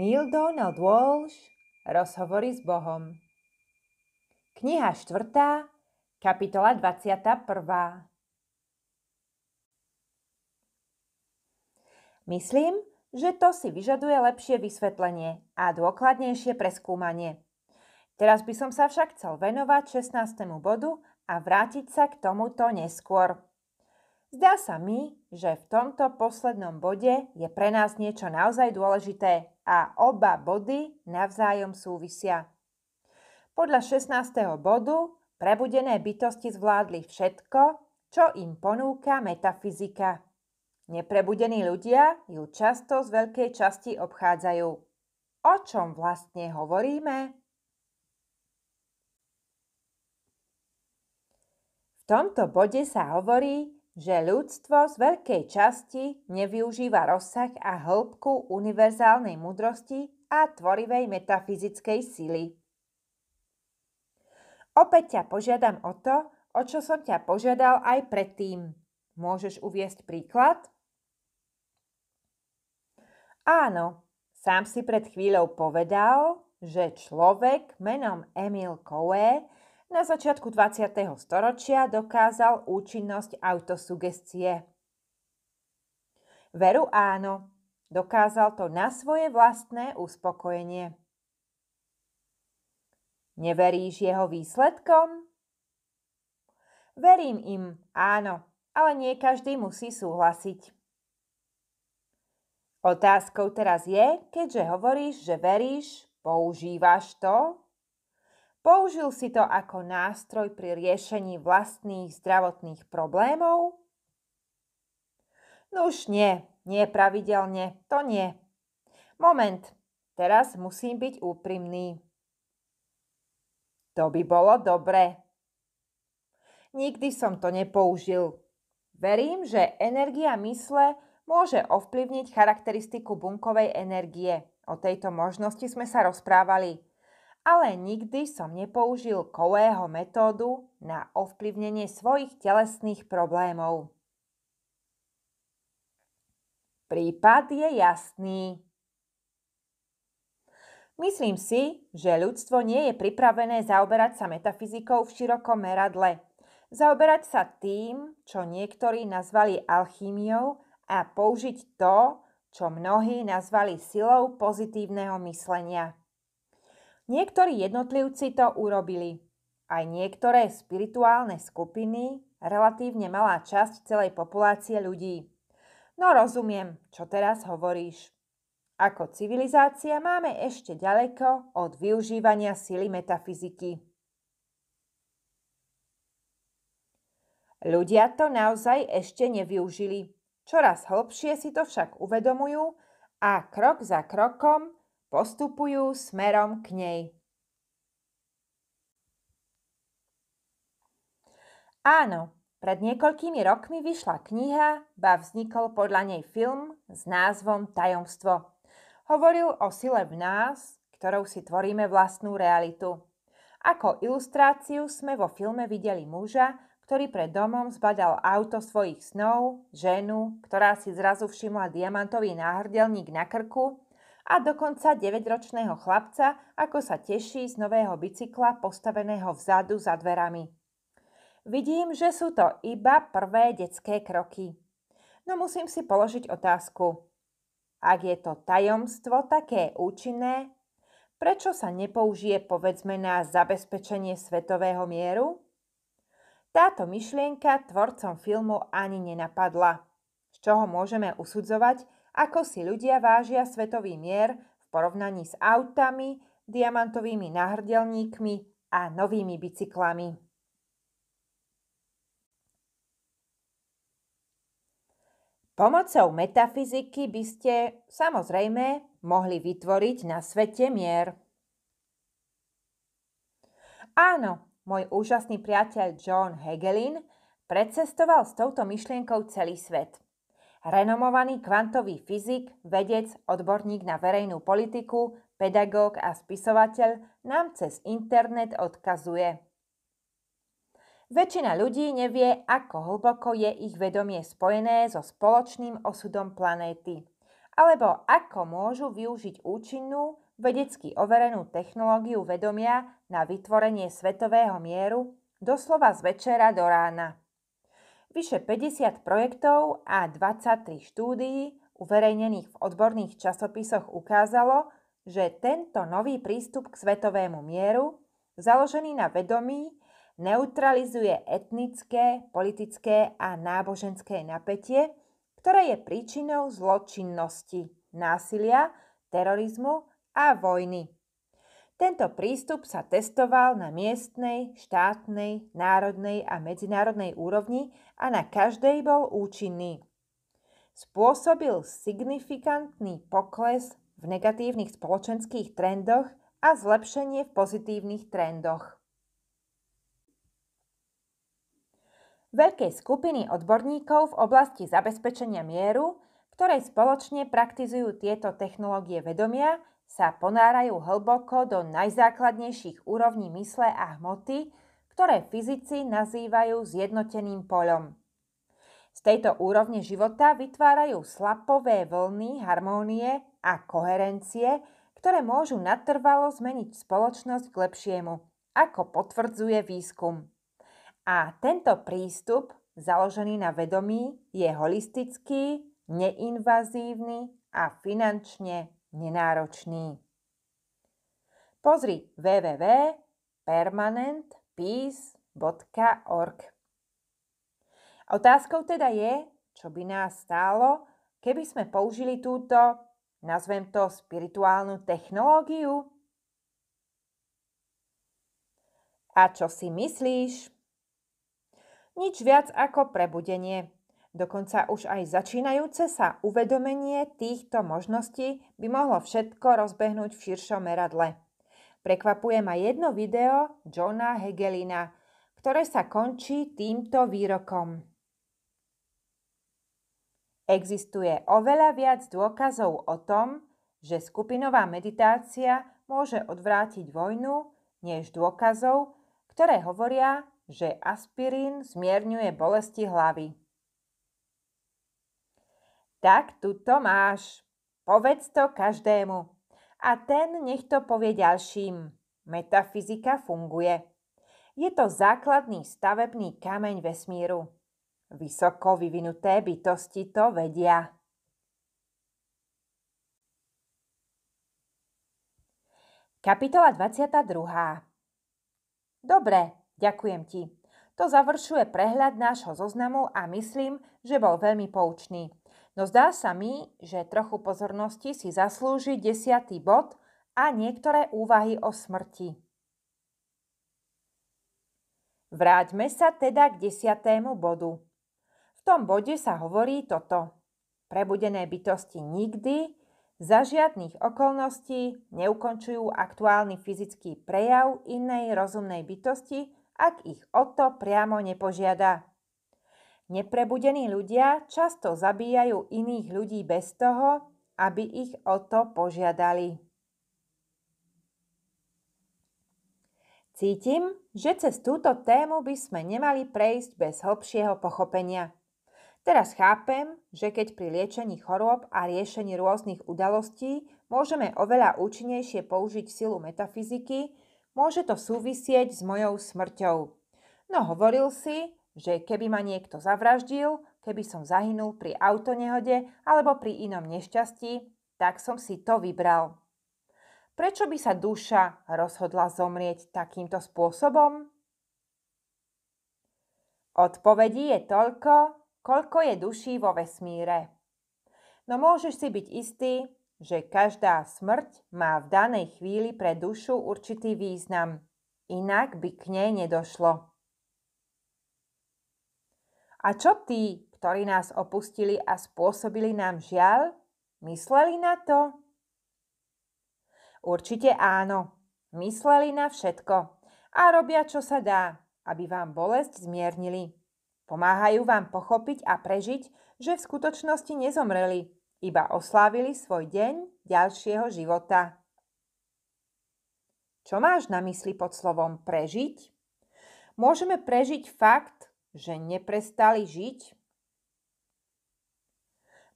Neil Donald Walsh Rozhovory s Bohom Kniha 4. Kapitola 21. Myslím, že to si vyžaduje lepšie vysvetlenie a dôkladnejšie preskúmanie. Teraz by som sa však chcel venovať 16. bodu a vrátiť sa k tomuto neskôr. Zdá sa mi, že v tomto poslednom bode je pre nás niečo naozaj dôležité a oba body navzájom súvisia. Podľa 16. bodu prebudené bytosti zvládli všetko, čo im ponúka metafyzika. Neprebudení ľudia ju často z veľkej časti obchádzajú. O čom vlastne hovoríme? V tomto bode sa hovorí, že ľudstvo z veľkej časti nevyužíva rozsah a hĺbku univerzálnej mudrosti a tvorivej metafyzickej sily. Opäť ťa požiadam o to, o čo som ťa požiadal aj predtým. Môžeš uviesť príklad? Áno, sám si pred chvíľou povedal, že človek menom Emil Coe na začiatku 20. storočia dokázal účinnosť autosugestie. Veru áno, dokázal to na svoje vlastné uspokojenie. Neveríš jeho výsledkom? Verím im, áno, ale nie každý musí súhlasiť. Otázkou teraz je, keďže hovoríš, že veríš, používaš to, Použil si to ako nástroj pri riešení vlastných zdravotných problémov? No už nie, nie pravidelne, to nie. Moment, teraz musím byť úprimný. To by bolo dobré. Nikdy som to nepoužil. Verím, že energia mysle môže ovplyvniť charakteristiku bunkovej energie. O tejto možnosti sme sa rozprávali ale nikdy som nepoužil kového metódu na ovplyvnenie svojich telesných problémov. Prípad je jasný. Myslím si, že ľudstvo nie je pripravené zaoberať sa metafyzikou v širokom meradle. Zaoberať sa tým, čo niektorí nazvali alchýmiou a použiť to, čo mnohí nazvali silou pozitívneho myslenia. Niektorí jednotlivci to urobili. Aj niektoré spirituálne skupiny, relatívne malá časť celej populácie ľudí. No rozumiem, čo teraz hovoríš. Ako civilizácia máme ešte ďaleko od využívania sily metafyziky. Ľudia to naozaj ešte nevyužili. Čoraz hlbšie si to však uvedomujú a krok za krokom postupujú smerom k nej. Áno, pred niekoľkými rokmi vyšla kniha, ba vznikol podľa nej film s názvom Tajomstvo. Hovoril o sile v nás, ktorou si tvoríme vlastnú realitu. Ako ilustráciu sme vo filme videli muža, ktorý pred domom zbadal auto svojich snov, ženu, ktorá si zrazu všimla diamantový náhrdelník na krku a dokonca 9-ročného chlapca, ako sa teší z nového bicykla postaveného vzadu za dverami. Vidím, že sú to iba prvé detské kroky. No musím si položiť otázku. Ak je to tajomstvo také účinné, prečo sa nepoužije povedzme na zabezpečenie svetového mieru? Táto myšlienka tvorcom filmu ani nenapadla. Z čoho môžeme usudzovať, ako si ľudia vážia svetový mier v porovnaní s autami, diamantovými nahrdelníkmi a novými bicyklami. Pomocou metafyziky by ste samozrejme mohli vytvoriť na svete mier. Áno, môj úžasný priateľ John Hegelin precestoval s touto myšlienkou celý svet – renomovaný kvantový fyzik, vedec, odborník na verejnú politiku, pedagóg a spisovateľ nám cez internet odkazuje. Väčšina ľudí nevie, ako hlboko je ich vedomie spojené so spoločným osudom planéty, alebo ako môžu využiť účinnú, vedecky overenú technológiu vedomia na vytvorenie svetového mieru doslova z večera do rána. Vyše 50 projektov a 23 štúdií uverejnených v odborných časopisoch ukázalo, že tento nový prístup k svetovému mieru, založený na vedomí, neutralizuje etnické, politické a náboženské napätie, ktoré je príčinou zločinnosti, násilia, terorizmu a vojny. Tento prístup sa testoval na miestnej, štátnej, národnej a medzinárodnej úrovni a na každej bol účinný. Spôsobil signifikantný pokles v negatívnych spoločenských trendoch a zlepšenie v pozitívnych trendoch. Veľkej skupiny odborníkov v oblasti zabezpečenia mieru, ktoré spoločne praktizujú tieto technológie vedomia, sa ponárajú hlboko do najzákladnejších úrovní mysle a hmoty, ktoré fyzici nazývajú zjednoteným poľom. Z tejto úrovne života vytvárajú slapové vlny harmónie a koherencie, ktoré môžu natrvalo zmeniť spoločnosť k lepšiemu, ako potvrdzuje výskum. A tento prístup, založený na vedomí, je holistický, neinvazívny a finančne nenáročný. Pozri www.permanentpeace.org. Otázkou teda je, čo by nás stálo, keby sme použili túto, nazvem to spirituálnu technológiu? A čo si myslíš? Nič viac ako prebudenie. Dokonca už aj začínajúce sa uvedomenie týchto možností by mohlo všetko rozbehnúť v širšom meradle. Prekvapuje ma jedno video Johna Hegelina, ktoré sa končí týmto výrokom. Existuje oveľa viac dôkazov o tom, že skupinová meditácia môže odvrátiť vojnu, než dôkazov, ktoré hovoria, že aspirín zmierňuje bolesti hlavy. Tak tu to máš. Povedz to každému. A ten nech to povie ďalším. Metafyzika funguje. Je to základný stavebný kameň vesmíru. Vysoko vyvinuté bytosti to vedia. Kapitola 22. Dobre, ďakujem ti. To završuje prehľad nášho zoznamu a myslím, že bol veľmi poučný. No zdá sa mi, že trochu pozornosti si zaslúži desiatý bod a niektoré úvahy o smrti. Vráťme sa teda k desiatému bodu. V tom bode sa hovorí toto. Prebudené bytosti nikdy, za žiadnych okolností neukončujú aktuálny fyzický prejav inej rozumnej bytosti, ak ich o to priamo nepožiada. Neprebudení ľudia často zabíjajú iných ľudí bez toho, aby ich o to požiadali. Cítim, že cez túto tému by sme nemali prejsť bez hlbšieho pochopenia. Teraz chápem, že keď pri liečení chorôb a riešení rôznych udalostí môžeme oveľa účinnejšie použiť silu metafyziky, môže to súvisieť s mojou smrťou. No hovoril si, že keby ma niekto zavraždil, keby som zahynul pri autonehode alebo pri inom nešťastí, tak som si to vybral. Prečo by sa duša rozhodla zomrieť takýmto spôsobom? Odpovedí je toľko, koľko je duší vo vesmíre. No môžeš si byť istý, že každá smrť má v danej chvíli pre dušu určitý význam, inak by k nej nedošlo. A čo tí, ktorí nás opustili a spôsobili nám žiaľ, mysleli na to? Určite áno. Mysleli na všetko. A robia, čo sa dá, aby vám bolesť zmiernili. Pomáhajú vám pochopiť a prežiť, že v skutočnosti nezomreli, iba oslávili svoj deň ďalšieho života. Čo máš na mysli pod slovom prežiť? Môžeme prežiť fakt, že neprestali žiť?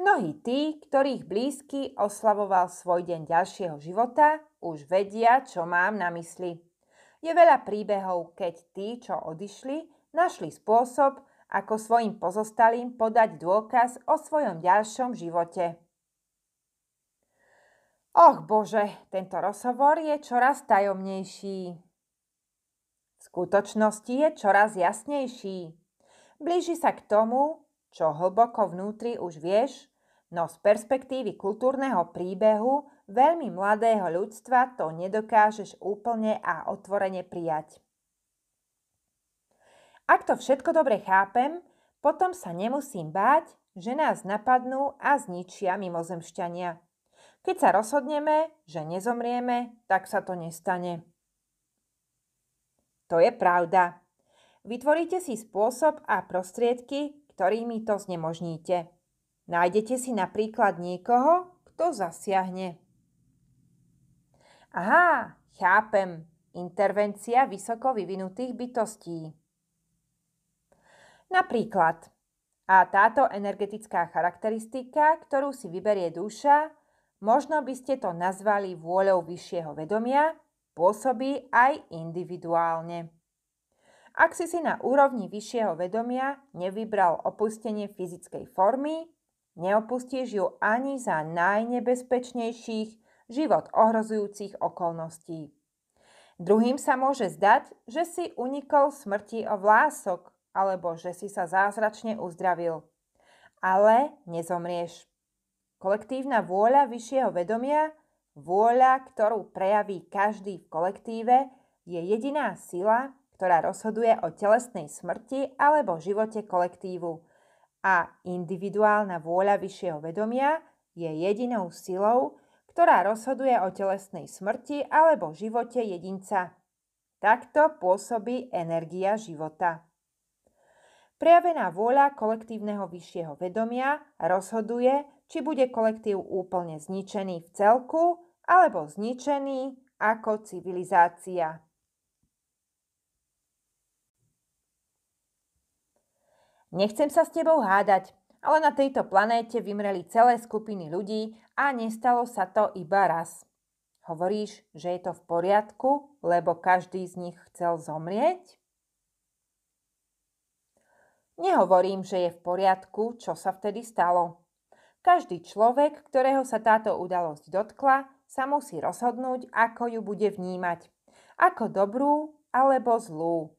Mnohí tí, ktorých blízky oslavoval svoj deň ďalšieho života, už vedia, čo mám na mysli. Je veľa príbehov, keď tí, čo odišli, našli spôsob, ako svojim pozostalým podať dôkaz o svojom ďalšom živote. Och bože, tento rozhovor je čoraz tajomnejší. V skutočnosti je čoraz jasnejší. Blíži sa k tomu, čo hlboko vnútri už vieš, no z perspektívy kultúrneho príbehu veľmi mladého ľudstva to nedokážeš úplne a otvorene prijať. Ak to všetko dobre chápem, potom sa nemusím báť, že nás napadnú a zničia mimozemšťania. Keď sa rozhodneme, že nezomrieme, tak sa to nestane. To je pravda. Vytvoríte si spôsob a prostriedky, ktorými to znemožníte. Nájdete si napríklad niekoho, kto zasiahne. Aha, chápem. Intervencia vysoko vyvinutých bytostí. Napríklad. A táto energetická charakteristika, ktorú si vyberie duša, možno by ste to nazvali vôľou vyššieho vedomia, pôsobí aj individuálne ak si si na úrovni vyššieho vedomia nevybral opustenie fyzickej formy, neopustíš ju ani za najnebezpečnejších, život ohrozujúcich okolností. Druhým sa môže zdať, že si unikol smrti o vlások alebo že si sa zázračne uzdravil. Ale nezomrieš. Kolektívna vôľa vyššieho vedomia, vôľa, ktorú prejaví každý v kolektíve, je jediná sila, ktorá rozhoduje o telesnej smrti alebo živote kolektívu. A individuálna vôľa vyššieho vedomia je jedinou silou, ktorá rozhoduje o telesnej smrti alebo živote jedinca. Takto pôsobí energia života. Prejavená vôľa kolektívneho vyššieho vedomia rozhoduje, či bude kolektív úplne zničený v celku alebo zničený ako civilizácia. Nechcem sa s tebou hádať, ale na tejto planéte vymreli celé skupiny ľudí a nestalo sa to iba raz. Hovoríš, že je to v poriadku, lebo každý z nich chcel zomrieť? Nehovorím, že je v poriadku, čo sa vtedy stalo. Každý človek, ktorého sa táto udalosť dotkla, sa musí rozhodnúť, ako ju bude vnímať. Ako dobrú alebo zlú.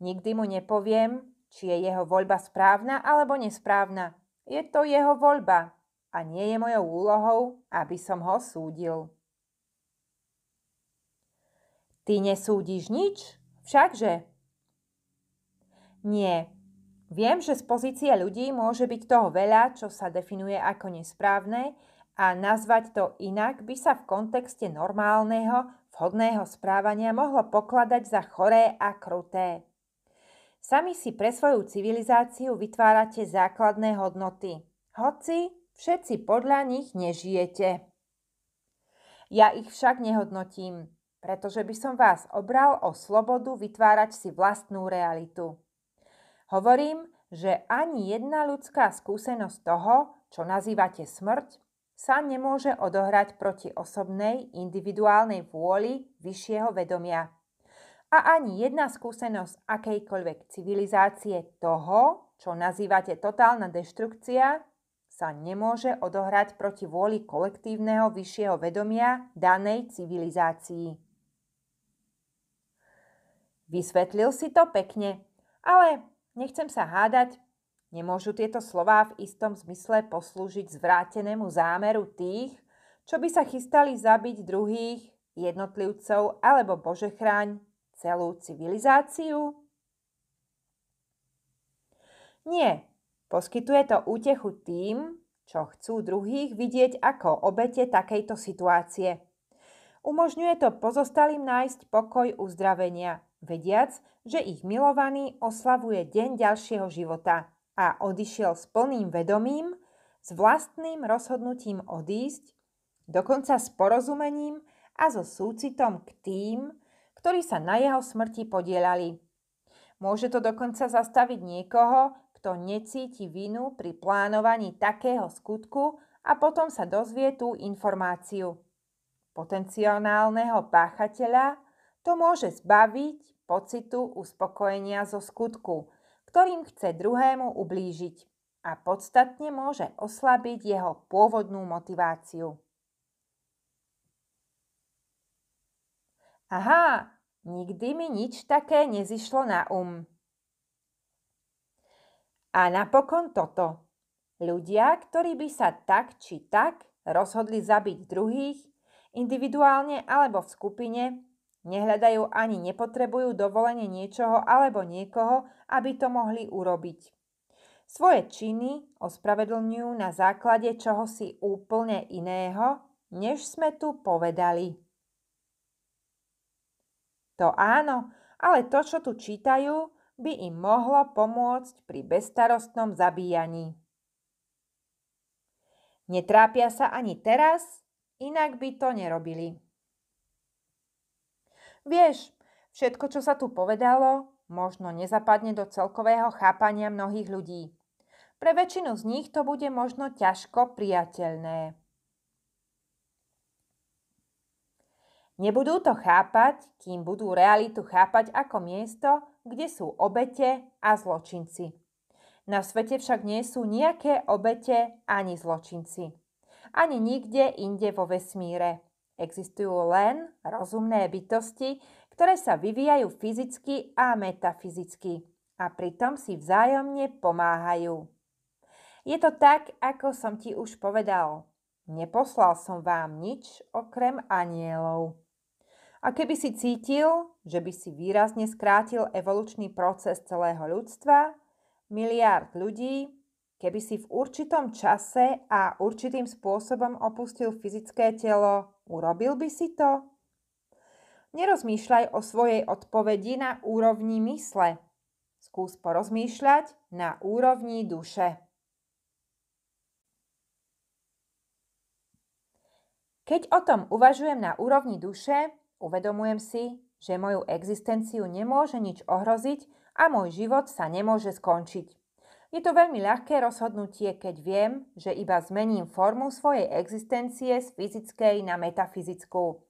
Nikdy mu nepoviem, či je jeho voľba správna alebo nesprávna, je to jeho voľba a nie je mojou úlohou, aby som ho súdil. Ty nesúdiš nič? Všakže? Nie. Viem, že z pozície ľudí môže byť toho veľa, čo sa definuje ako nesprávne a nazvať to inak by sa v kontexte normálneho, vhodného správania mohlo pokladať za choré a kruté. Sami si pre svoju civilizáciu vytvárate základné hodnoty, hoci všetci podľa nich nežijete. Ja ich však nehodnotím, pretože by som vás obral o slobodu vytvárať si vlastnú realitu. Hovorím, že ani jedna ľudská skúsenosť toho, čo nazývate smrť, sa nemôže odohrať proti osobnej, individuálnej vôli vyššieho vedomia a ani jedna skúsenosť akejkoľvek civilizácie toho, čo nazývate totálna deštrukcia, sa nemôže odohrať proti vôli kolektívneho vyššieho vedomia danej civilizácii. Vysvetlil si to pekne, ale nechcem sa hádať, nemôžu tieto slová v istom zmysle poslúžiť zvrátenému zámeru tých, čo by sa chystali zabiť druhých, jednotlivcov alebo božechráň celú civilizáciu? Nie, poskytuje to útechu tým, čo chcú druhých vidieť ako obete takejto situácie. Umožňuje to pozostalým nájsť pokoj uzdravenia, vediac, že ich milovaný oslavuje deň ďalšieho života a odišiel s plným vedomím, s vlastným rozhodnutím odísť, dokonca s porozumením a so súcitom k tým, ktorí sa na jeho smrti podielali. Môže to dokonca zastaviť niekoho, kto necíti vinu pri plánovaní takého skutku a potom sa dozvie tú informáciu. Potenciálneho páchateľa to môže zbaviť pocitu uspokojenia zo skutku, ktorým chce druhému ublížiť a podstatne môže oslabiť jeho pôvodnú motiváciu. Aha, nikdy mi nič také nezišlo na um. A napokon toto. Ľudia, ktorí by sa tak či tak rozhodli zabiť druhých, individuálne alebo v skupine, nehľadajú ani nepotrebujú dovolenie niečoho alebo niekoho, aby to mohli urobiť. Svoje činy ospravedlňujú na základe čohosi úplne iného, než sme tu povedali. To áno, ale to, čo tu čítajú, by im mohlo pomôcť pri bezstarostnom zabíjaní. Netrápia sa ani teraz, inak by to nerobili. Vieš, všetko, čo sa tu povedalo, možno nezapadne do celkového chápania mnohých ľudí. Pre väčšinu z nich to bude možno ťažko priateľné. Nebudú to chápať, kým budú realitu chápať ako miesto, kde sú obete a zločinci. Na svete však nie sú nejaké obete ani zločinci. Ani nikde inde vo vesmíre. Existujú len rozumné bytosti, ktoré sa vyvíjajú fyzicky a metafyzicky a pritom si vzájomne pomáhajú. Je to tak, ako som ti už povedal. Neposlal som vám nič okrem anielov. A keby si cítil, že by si výrazne skrátil evolučný proces celého ľudstva, miliárd ľudí, keby si v určitom čase a určitým spôsobom opustil fyzické telo, urobil by si to? Nerozmýšľaj o svojej odpovedi na úrovni mysle. Skús porozmýšľať na úrovni duše. Keď o tom uvažujem na úrovni duše, uvedomujem si, že moju existenciu nemôže nič ohroziť a môj život sa nemôže skončiť. Je to veľmi ľahké rozhodnutie, keď viem, že iba zmením formu svojej existencie z fyzickej na metafyzickú.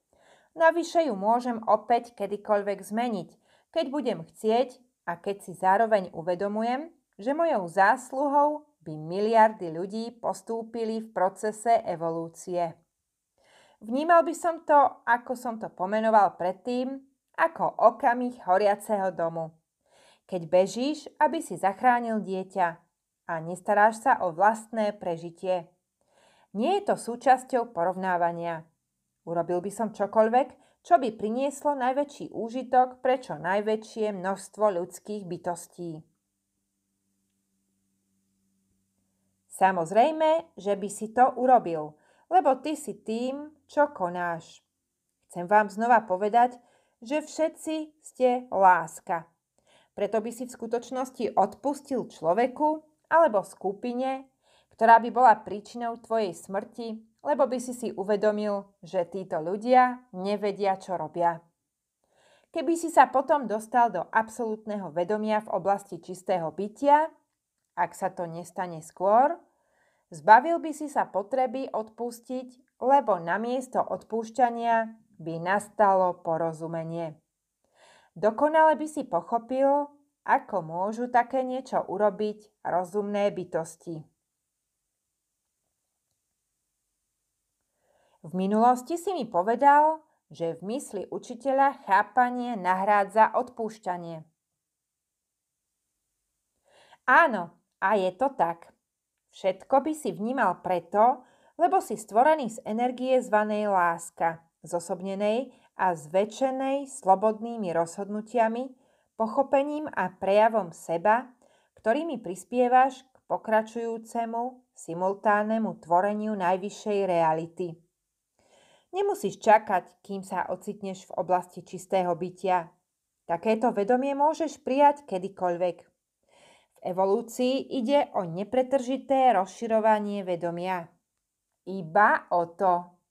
Navyše ju môžem opäť kedykoľvek zmeniť, keď budem chcieť a keď si zároveň uvedomujem, že mojou zásluhou by miliardy ľudí postúpili v procese evolúcie. Vnímal by som to, ako som to pomenoval predtým, ako okamih horiaceho domu. Keď bežíš, aby si zachránil dieťa a nestaráš sa o vlastné prežitie. Nie je to súčasťou porovnávania. Urobil by som čokoľvek, čo by prinieslo najväčší úžitok pre čo najväčšie množstvo ľudských bytostí. Samozrejme, že by si to urobil – lebo ty si tým, čo konáš. Chcem vám znova povedať, že všetci ste láska. Preto by si v skutočnosti odpustil človeku alebo skupine, ktorá by bola príčinou tvojej smrti, lebo by si si uvedomil, že títo ľudia nevedia, čo robia. Keby si sa potom dostal do absolútneho vedomia v oblasti čistého bytia, ak sa to nestane skôr, Zbavil by si sa potreby odpustiť, lebo namiesto odpúšťania by nastalo porozumenie. Dokonale by si pochopil, ako môžu také niečo urobiť rozumné bytosti. V minulosti si mi povedal, že v mysli učiteľa chápanie nahrádza odpúšťanie. Áno, a je to tak. Všetko by si vnímal preto, lebo si stvorený z energie zvanej láska, zosobnenej a zväčšenej slobodnými rozhodnutiami, pochopením a prejavom seba, ktorými prispievaš k pokračujúcemu, simultánnemu tvoreniu najvyššej reality. Nemusíš čakať, kým sa ocitneš v oblasti čistého bytia. Takéto vedomie môžeš prijať kedykoľvek evolúcii ide o nepretržité rozširovanie vedomia. Iba o to.